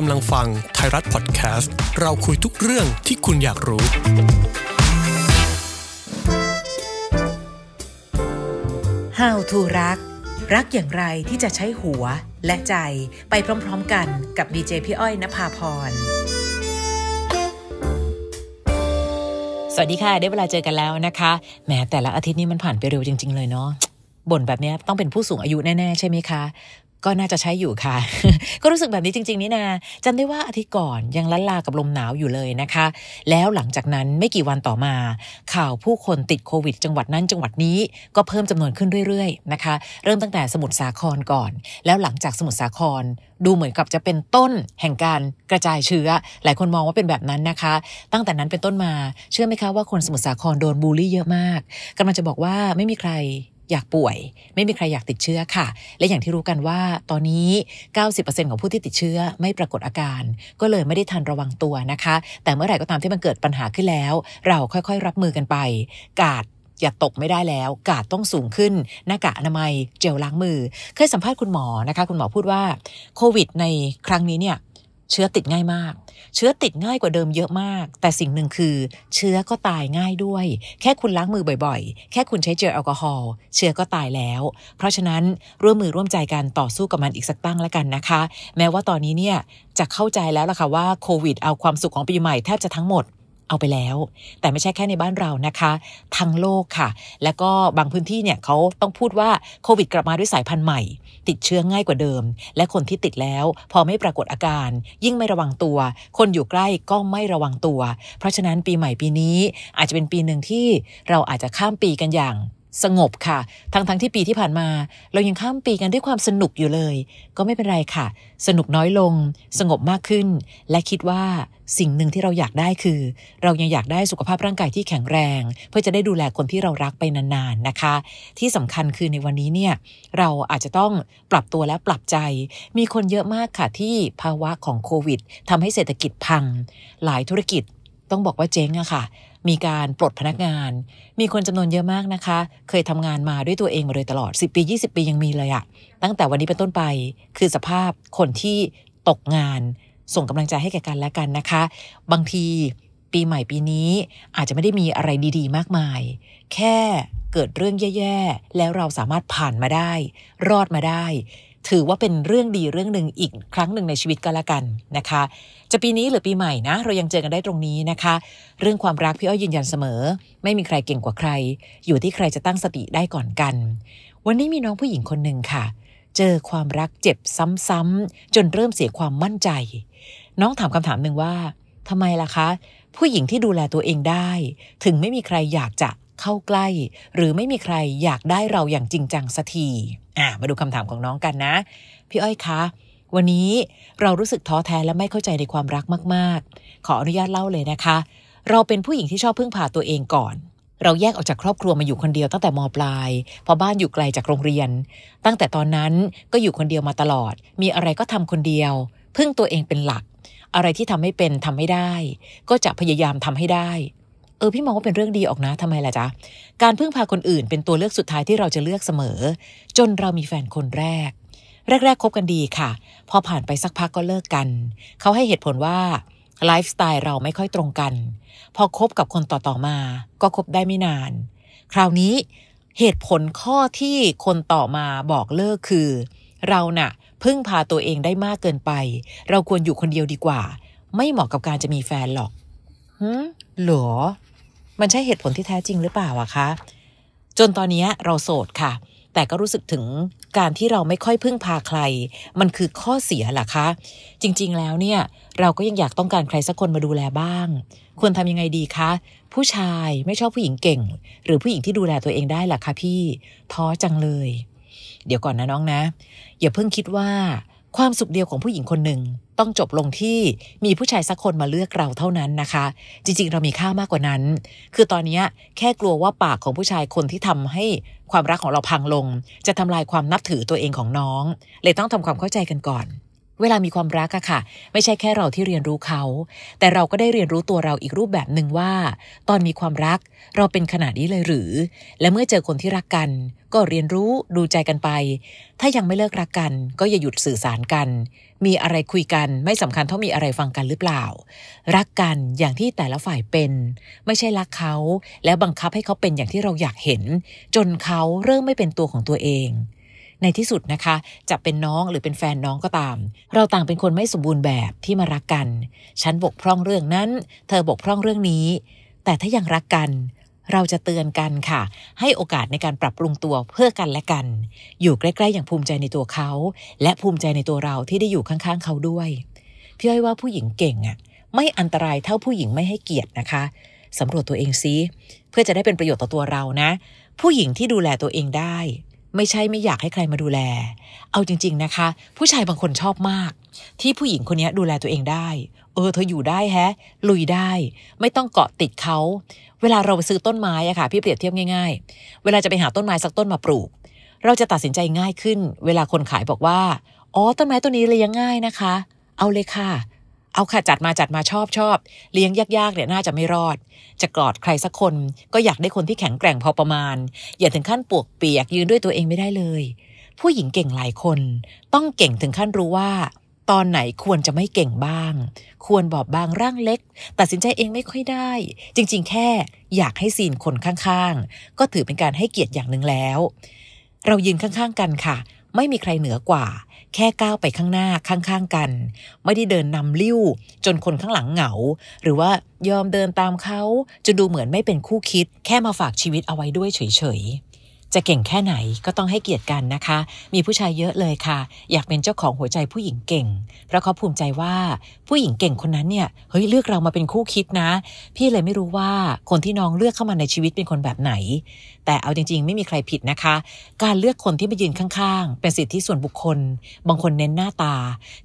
กำลังฟังไทยรัฐพอดแคสต์ เราคุยทุกเรื่องที่คุณอยากรู้ How to รัก รักอย่างไรที่จะใช้หัวและใจไปพร้อม ๆกันกับดีเจพี่อ้อยนภาพร สวัสดีค่ะได้เวลาเจอกันแล้วนะคะ แม้แต่ละอาทิตย์นี้มันผ่านไปเร็วจริงๆเลยเนาะบ่นแบบนี้ต้องเป็นผู้สูงอายุแน่ ๆ ใช่ไหมคะก็น่าจะใช้อยู่ค่ะ ก็รู้สึกแบบนี้จริงๆ นี่นาจำได้ว่าอาทิตย์ก่อนยังลันลากับลมหนาวอยู่เลยนะคะ แล้วหลังจากนั้นไม่กี่วันต่อมาข่าวผู้คนติดโควิดจังหวัดนั้น จังหวัดนี้ก็เพิ่มจำนวนขึ้นเรื่อยๆนะคะ เริ่มตั้งแต่สมุทรสาครก่อน แล้วหลังจากสมุทรสาคร ดูเหมือนกับจะเป็นต้นแห่งการกระจายเชื้อ หลายคนมองว่าเป็นแบบนั้นนะคะ ตั้งแต่นั้นเป็นต้นมาเชื่อไหมคะว่า คนสมุทรสาครโดนบูลลี่เยอะมากกำลังจะบอกว่าไม่มีใครอยากป่วย ไม่มีใครอยากติดเชื้อค่ะ และอย่างที่รู้กันว่าตอนนี้ 90%ของผู้ที่ติดเชื้อไม่ปรากฏอาการ ก็เลยไม่ได้ทันระวังตัวนะคะ แต่เมื่อไหร่ก็ตามที่มันเกิดปัญหาขึ้นแล้ว เราค่อยๆ รับมือกันไป กาดอย่าตกไม่ได้แล้ว กาดต้องสูงขึ้นหน้ากากอนามัยเจลล้างมือ เคยสัมภาษณ์คุณหมอนะคะ คุณหมอพูดว่าโควิด ในครั้งนี้เนี่ยเชื้อติดง่ายมาก เชื้อติดง่ายกว่าเดิมเยอะมาก แต่สิ่งหนึ่งคือ เชื้อก็ตายง่ายด้วย แค่คุณล้างมือบ่อยๆ แค่คุณใช้เจลแอลกอฮอล์เชื้อก็ตายแล้ว เพราะฉะนั้น ร่วมมือร่วมใจกันต่อสู้กับมันอีกสักตั้งแล้วกันนะคะ แม้ว่าตอนนี้เนี่ย จะเข้าใจแล้วล่ะค่ะว่าโควิด เอาความสุขของปีใหม่แทบจะทั้งหมดเอาไปแล้ว แต่ไม่ใช่แค่ในบ้านเรานะคะ ทั้งโลกค่ะแล้วก็บางพื้นที่เนี่ยเขาต้องพูดว่าโควิดกลับมาด้วยสายพันธุ์ใหม่ติดเชื้อง่ายกว่าเดิม และคนที่ติดแล้ว พอไม่ปรากฏอาการ ยิ่งไม่ระวังตัว คนอยู่ใกล้ก็ไม่ระวังตัว เพราะฉะนั้นปีใหม่ปีนี้อาจจะเป็นปีหนึ่งที่เราอาจจะข้ามปีกันอย่างสงบค่ะทั้งๆทที่ปีที่ผ่านมา เรายังข้ามปีกันด้วยความสนุกอยู่เลย ก็ไม่เป็นไรค่ะ สนุกน้อยลง สงบมากขึ้น และคิดว่าสิ่งหนึ่งที่เราอยากได้คือ เรายังอยากได้สุขภาพร่างกายที่แข็งแรง เพื่อจะได้ดูแลคนที่เรารักไปนานๆนะคะ ที่สำคัญคือในวันนี้เนี่ยเราอาจจะต้องปรับตัวและปรับใจ มีคนเยอะมากค่ะที่ภาวะของโควิด ทำให้เศรษฐกิจพัง หลายธุรกิจต้องบอกว่าเจ๊งอะค่ะ มีการปลดพนักงาน มีคนจำนวนเยอะมากนะคะ เคยทำงานมาด้วยตัวเองมาโดยตลอด 10 ปี 20 ปียังมีเลยอะตั้งแต่วันนี้เป็นต้นไป คือสภาพคนที่ตกงาน ส่งกำลังใจให้แก่กันและกันนะคะ บางทีปีใหม่ปีนี้อาจจะไม่ได้มีอะไรดีๆ มากมาย แค่เกิดเรื่องแย่ ๆ แล้วเราสามารถผ่านมาได้ รอดมาได้ถือว่าเป็นเรื่องดีเรื่องหนึ่งอีกครั้งหนึ่งในชีวิตก็แล้วกันนะคะ จะปีนี้หรือปีใหม่นะเรายังเจอกันได้ตรงนี้นะคะ เรื่องความรักพี่อ้อยยืนยันเสมอ ไม่มีใครเก่งกว่าใคร อยู่ที่ใครจะตั้งสติได้ก่อนกัน วันนี้มีน้องผู้หญิงคนหนึ่งค่ะ เจอความรักเจ็บซ้ำๆจนเริ่มเสียความมั่นใจ น้องถามคำถามหนึ่งว่าทำไมล่ะคะ ผู้หญิงที่ดูแลตัวเองได้ ถึงไม่มีใครอยากจะเข้าใกล้ หรือไม่มีใครอยากได้เราอย่างจริงจังสักทีอ่ามาดูคำถามของน้องกันนะพี่อ้อยคะ วันนี้เรารู้สึกท้อแท้และไม่เข้าใจในความรักมาก ๆ ขออนุญาตเล่าเลยนะคะ เราเป็นผู้หญิงที่ชอบพึ่งพาตัวเองก่อน เราแยกออกจากครอบครัวมาอยู่คนเดียวตั้งแต่มปลายเพราะบ้านอยู่ไกลจากโรงเรียน ตั้งแต่ตอนนั้นก็อยู่คนเดียวมาตลอด มีอะไรก็ทำคนเดียวพึ่งตัวเองเป็นหลัก อะไรที่ทำไม่เป็นทำไม่ได้ ก็จะพยายามทำให้ได้เออ พี่มองว่าเป็นเรื่องดีออกนะ ทำไมล่ะจ๊ะการพึ่งพาคนอื่น เป็นตัวเลือกสุดท้ายที่เราจะเลือกเสมอ จนเรามีแฟนคนแรก แรก ๆคบกันดีค่ะ พอผ่านไปสักพักก็เลิกกันเขาให้เหตุผลว่าไลฟ์สไตล์เราไม่ค่อยตรงกันพอคบกับคนต่อๆมา ก็คบได้ไม่นาน คราวนี้เหตุผลข้อที่คนต่อมาบอกเลิกคือ เรานะ่ะ พึ่งพาตัวเองได้มากเกินไป เราควรอยู่คนเดียวดีกว่า ไม่เหมาะกับการจะมีแฟนหรอกหืมหรอมันใช่เหตุผลที่แท้จริงหรือเปล่าอะคะ จนตอนนี้เราโสดค่ะ แต่ก็รู้สึกถึงการที่เราไม่ค่อยพึ่งพาใคร มันคือข้อเสียหละคะ จริงๆแล้วเนี่ย เราก็ยังอยากต้องการใครสักคนมาดูแลบ้าง ควรทำยังไงดีคะ ผู้ชายไม่ชอบผู้หญิงเก่ง หรือผู้หญิงที่ดูแลตัวเองได้ห่ะคะพี่ท้อจังเลย เดี๋ยวก่อนนะน้องนะ อย่าเพิ่งคิดว่าความสุขเดียวของผู้หญิงคนหนึ่งต้องจบลงที่มีผู้ชายสักคนมาเลือกเราเท่านั้นนะคะ จริงๆ เรามีค่ามากกว่านั้น คือตอนนี้แค่กลัวว่าปากของผู้ชายคนที่ทำให้ความรักของเราพังลง จะทำลายความนับถือตัวเองของน้องเลยต้องทำความเข้าใจกันก่อนเวลามีความรักอะค่ะ ไม่ใช่แค่เราที่เรียนรู้เขา แต่เราก็ได้เรียนรู้ตัวเราอีกรูปแบบหนึ่งว่า ตอนมีความรัก เราเป็นขนาดนี้เลยหรือ และเมื่อเจอคนที่รักกัน ก็เรียนรู้ดูใจกันไป ถ้ายังไม่เลิกรักกัน ก็อย่าหยุดสื่อสารกัน มีอะไรคุยกันไม่สำคัญเท่ามีอะไรฟังกันหรือเปล่า รักกันอย่างที่แต่ละฝ่ายเป็น ไม่ใช่รักเขา แล้วบังคับให้เขาเป็นอย่างที่เราอยากเห็น จนเขาเริ่มไม่เป็นตัวของตัวเองในที่สุดนะคะ จะเป็นน้องหรือเป็นแฟนน้องก็ตาม เราต่างเป็นคนไม่สมบูรณ์แบบที่มารักกัน ฉันบกพร่องเรื่องนั้น เธอบกพร่องเรื่องนี้ แต่ถ้ายังรักกัน เราจะเตือนกันค่ะ ให้โอกาสในการปรับปรุงตัวเพื่อกันและกัน อยู่ใกล้ๆอย่างภูมิใจในตัวเขา และภูมิใจในตัวเราที่ได้อยู่ข้างๆ เขาด้วยพี่อ้อยว่าผู้หญิงเก่งอ่ะไม่อันตรายเท่าผู้หญิงไม่ให้เกียรตินะคะสำรวจตัวเองซิเพื่อจะได้เป็นประโยชน์ต่อตัวเรานะ ผู้หญิงที่ดูแลตัวเองได้ไม่ใช่ไม่อยากให้ใครมาดูแล เอาจริงๆนะคะ ผู้ชายบางคนชอบมาก ที่ผู้หญิงคนนี้ดูแลตัวเองได้ เออเธออยู่ได้แฮะ ลุยได้ ไม่ต้องเกาะติดเขา เวลาเราซื้อต้นไม้อะค่ะพี่เปรียบเทียบง่ายๆ เวลาจะไปหาต้นไม้สักต้นมาปลูก เราจะตัดสินใจง่ายขึ้น เวลาคนขายบอกว่าอ๋อต้นไม้ต้นนี้เลยยยงง่ายนะคะ เอาเลยค่ะเอาค่ะจัดมาจัดมาชอบชอบ เลี้ยงยากๆเนี่ยน่าจะไม่รอด จะกอดใครสักคนก็อยากได้คนที่แข็งแกร่งพอประมาณอย่าถึงขั้นปวกเปียกยืนด้วยตัวเองไม่ได้เลย ผู้หญิงเก่งหลายคน ต้องเก่งถึงขั้นรู้ว่า ตอนไหนควรจะไม่เก่งบ้าง ควรบอบบางร่างเล็กตัดสินใจเองไม่ค่อยได้ จริงๆ แค่อยากให้ซีนคนข้างๆก็ถือเป็นการให้เกียรติอย่างหนึ่งแล้ว เรายืนข้างๆกันค่ะ ไม่มีใครเหนือกว่าแค่ก้าวไปข้างหน้า ข้าง ๆ กัน ไม่ได้เดินนำลิ้ว จนคนข้างหลังเหงา หรือว่ายอมเดินตามเขาจนดูเหมือนไม่เป็นคู่คิด แค่มาฝากชีวิตเอาไว้ด้วยเฉยๆจะเก่งแค่ไหนก็ต้องให้เกียรติกันนะคะ มีผู้ชายเยอะเลยค่ะ อยากเป็นเจ้าของหัวใจผู้หญิงเก่ง เพราะเขาภูมิใจว่าผู้หญิงเก่งคนนั้นเนี่ยเฮ้ยเลือกเรามาเป็นคู่คิดนะ พี่เลยไม่รู้ว่าคนที่น้องเลือกเข้ามาในชีวิตเป็นคนแบบไหน แต่เอาจริงๆ ไม่มีใครผิดนะคะ การเลือกคนที่มายืนข้างๆ เป็นสิทธิส่วนบุคคลบางคนเน้นหน้าตา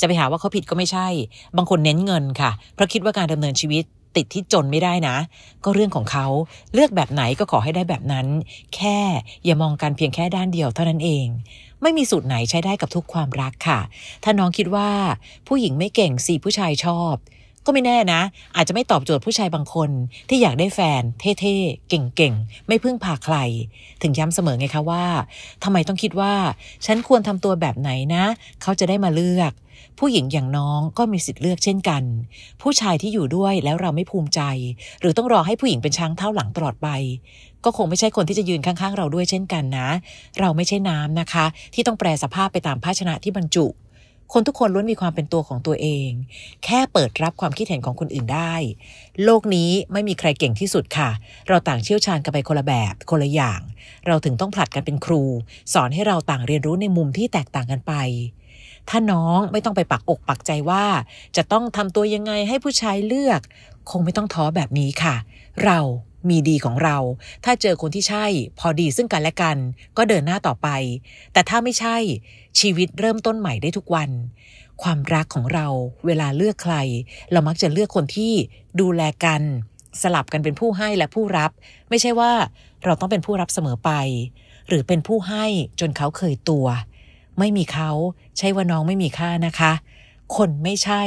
จะไปหาว่าเขาผิดก็ไม่ใช่ บางคนเน้นเงินค่ะเพราะคิดว่าการดำเนินชีวิตติดที่จนไม่ได้นะ ก็เรื่องของเขาเลือกแบบไหนก็ขอให้ได้แบบนั้น แค่อย่ามองกันเพียงแค่ด้านเดียวเท่านั้นเอง ไม่มีสูตรไหนใช้ได้กับทุกความรักค่ะ ถ้าน้องคิดว่าผู้หญิงไม่เก่งสี่ผู้ชายชอบก็ไม่แน่นะ อาจจะไม่ตอบโจทย์ผู้ชายบางคนที่อยากได้แฟนเท่ ๆ เก่ง ๆ ไม่พึ่งพาใคร ถึงย้ำเสมอไงคะว่า ทำไมต้องคิดว่า ฉันควรทำตัวแบบไหนนะ เขาจะได้มาเลือก ผู้หญิงอย่างน้องก็มีสิทธิ์เลือกเช่นกัน ผู้ชายที่อยู่ด้วยแล้วเราไม่ภูมิใจ หรือต้องรอให้ผู้หญิงเป็นช้างเท้าหลังตลอดไปก็คงไม่ใช่คนที่จะยืนข้างๆเราด้วยเช่นกันนะ เราไม่ใช่น้ำนะคะ ที่ต้องแปรสภาพไปตามภาชนะที่บรรจุคนทุกคนล้วนมีความเป็นตัวของตัวเอง แค่เปิดรับความคิดเห็นของคนอื่นได้ โลกนี้ไม่มีใครเก่งที่สุดค่ะ เราต่างเชี่ยวชาญกันไปคนละแบบ คนละอย่าง เราถึงต้องผลัดกันเป็นครู สอนให้เราต่างเรียนรู้ในมุมที่แตกต่างกันไปถ้าน้องไม่ต้องไปปักอกปักใจว่า จะต้องทำตัวยังไงให้ผู้ชายเลือก คงไม่ต้องท้อแบบนี้ค่ะ เรามีดีของเรา ถ้าเจอคนที่ใช่ พอดีซึ่งกันและกัน ก็เดินหน้าต่อไป แต่ถ้าไม่ใช่ชีวิตเริ่มต้นใหม่ได้ทุกวัน ความรักของเราเวลาเลือกใคร เรามักจะเลือกคนที่ดูแลกัน สลับกันเป็นผู้ให้และผู้รับ ไม่ใช่ว่าเราต้องเป็นผู้รับเสมอไป หรือเป็นผู้ให้จนเขาเคยตัวไม่มีเขาใช่ว่าน้องไม่มีค่านะคะ คนไม่ใช่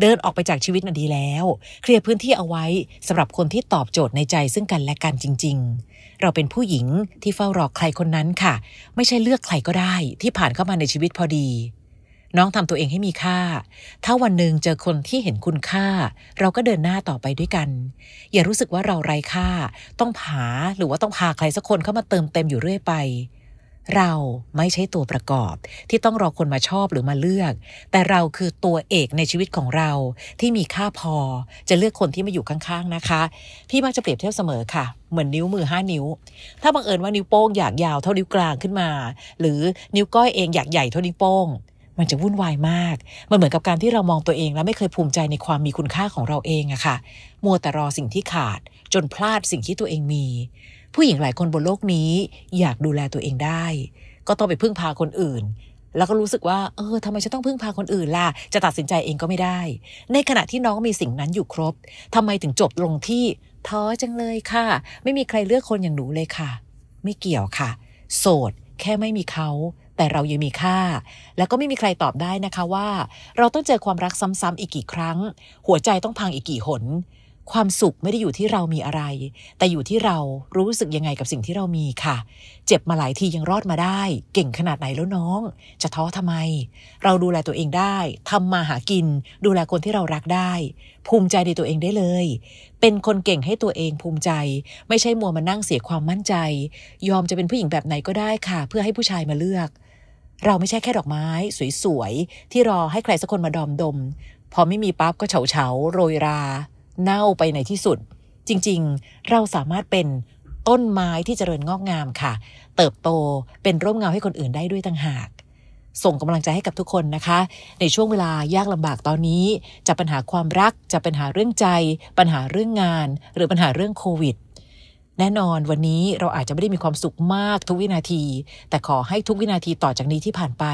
เดินออกไปจากชีวิตน่ะดีแล้ว เคลียร์พื้นที่เอาไว้สำหรับคนที่ตอบโจทย์ในใจซึ่งกันและกันจริงๆ เราเป็นผู้หญิงที่เฝ้ารอใครคนนั้นค่ะ ไม่ใช่เลือกใครก็ได้ที่ผ่านเข้ามาในชีวิตพอดี น้องทำตัวเองให้มีค่า ถ้าวันหนึ่งเจอคนที่เห็นคุณค่า เราก็เดินหน้าต่อไปด้วยกัน อย่ารู้สึกว่าเราไร้ค่าต้องหาหรือว่าต้องพาใครสักคนเข้ามาเติมเต็มอยู่เรื่อยไปเราไม่ใช่ตัวประกอบ ที่ต้องรอคนมาชอบหรือมาเลือก แต่เราคือตัวเอกในชีวิตของเราที่มีค่าพอ จะเลือกคนที่มาอยู่ข้าง ๆ นะคะ พี่มักจะเปรียบเทียบเสมอค่ะ เหมือนนิ้วมือห้านิ้ว ถ้าบังเอิญว่านิ้วโป้งอยากยาวเท่านิ้วกลางขึ้นมา หรือนิ้วก้อยเองอยากใหญ่เท่านิ้วโป้ง มันจะวุ่นวายมาก มันเหมือนกับการที่เรามองตัวเองแล้วไม่เคยภูมิใจในความมีคุณค่าของเราเองอะค่ะมัวแต่รอสิ่งที่ขาดจนพลาดสิ่งที่ตัวเองมีผู้หญิงหลายคนบนโลกนี้อยากดูแลตัวเองได้ ก็ต้องไปพึ่งพาคนอื่น แล้วก็รู้สึกว่าเออทำไมฉันต้องพึ่งพาคนอื่นล่ะ จะตัดสินใจเองก็ไม่ได้ ในขณะที่น้องมีสิ่งนั้นอยู่ครบ ทำไมถึงจบลงที่ ท้อจังเลยค่ะ ไม่มีใครเลือกคนอย่างหนูเลยค่ะ ไม่เกี่ยวค่ะ โสดแค่ไม่มีเขา แต่เรายังมีค่า แล้วก็ไม่มีใครตอบได้นะคะว่า เราต้องเจอความรักซ้ำๆอีกกี่ครั้ง หัวใจต้องพังอีกกี่หนความสุขไม่ได้อยู่ที่เรามีอะไร แต่อยู่ที่เรารู้สึกยังไงกับสิ่งที่เรามีค่ะ เจ็บมาหลายทียังรอดมาได้ เก่งขนาดไหนแล้วน้อง จะท้อทำไม เราดูแลตัวเองได้ ทำมาหากิน ดูแลคนที่เรารักได้ ภูมิใจในตัวเองได้เลย เป็นคนเก่งให้ตัวเอง ภูมิใจ ไม่ใช่มัวมานั่งเสียความมั่นใจ ยอมจะเป็นผู้หญิงแบบไหนก็ได้ค่ะ เพื่อให้ผู้ชายมาเลือก เราไม่ใช่แค่ดอกไม้ สวยๆที่รอให้ใครสักคนมาดอมดม พอไม่มีปั๊บก็เฉาเฉาโรยราเน่าไปในที่สุด จริงๆ เราสามารถเป็นต้นไม้ที่เจริญงอกงามค่ะ เติบโตเป็นร่มเงาให้คนอื่นได้ด้วยต่างหาก ส่งกำลังใจให้กับทุกคนนะคะ ในช่วงเวลายากลำบากตอนนี้ จะปัญหาความรัก จะปัญหาเรื่องใจ ปัญหาเรื่องงาน หรือปัญหาเรื่องโควิดแน่นอนวันนี้เราอาจจะไม่ได้มีความสุขมากทุกวินาที แต่ขอให้ทุกวินาทีต่อจากนี้ที่ผ่านไป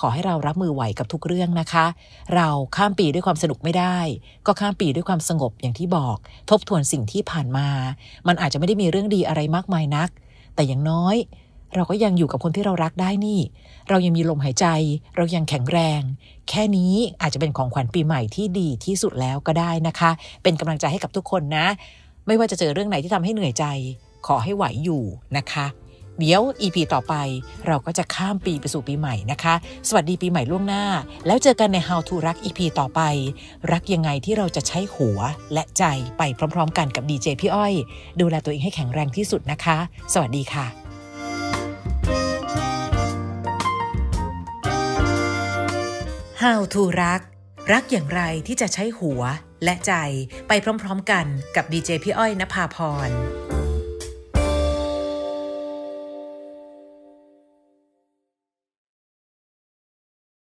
ขอให้เรารับมือไหวกับทุกเรื่องนะคะ เราข้ามปีด้วยความสนุกไม่ได้ ก็ข้ามปีด้วยความสงบอย่างที่บอก ทบทวนสิ่งที่ผ่านมา มันอาจจะไม่ได้มีเรื่องดีอะไรมากมายนัก แต่อย่างน้อย เราก็ยังอยู่กับคนที่เรารักได้นี่ เรายังมีลมหายใจเรายังแข็งแรง แค่นี้อาจจะเป็นของขวัญปีใหม่ที่ดีที่สุดแล้วก็ได้นะคะ เป็นกำลังใจให้กับทุกคนนะไม่ว่าจะเจอเรื่องไหนที่ทำให้เหนื่อยใจ ขอให้ไหวอยู่นะคะ เดี๋ยว EP ต่อไปเราก็จะข้ามปีไปสู่ปีใหม่นะคะ สวัสดีปีใหม่ล่วงหน้า แล้วเจอกันใน How to รัก EP ต่อไป รักยังไงที่เราจะใช้หัวและใจไปพร้อมๆ กันกับดีเจพี่อ้อยดูแลตัวเองให้แข็งแรงที่สุดนะคะ สวัสดีค่ะฮาวทูรักรักอย่างไรที่จะใช้หัวและใจไปพร้อม ๆ กันกับดีเจพี่อ้อยนภาพร